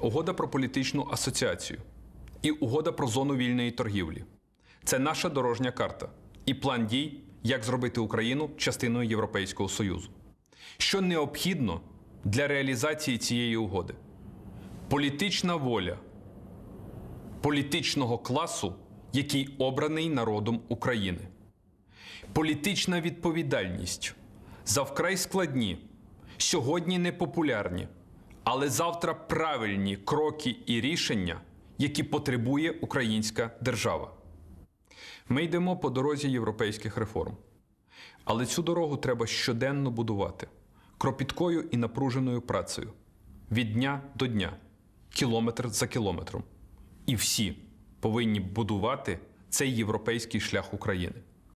угода про політичну асоціацію і угода про зону вільної торгівлі. Це наша дорожня карта і план дій, як зробити Україну частиною Європейського Союзу. Що необхідно для реалізації цієї угоди? Політична воля політичного класу, який обраний народом України, політична відповідальність за вкрай складні, сьогодні непопулярні але завтра правильні кроки і рішення, які потребує українська держава. Ми йдемо по дорозі європейських реформ. Але цю дорогу треба щоденно будувати кропіткою і напруженою працею від дня до дня, кілометр за кілометром. І всі повинні будувати цей європейський шлях України.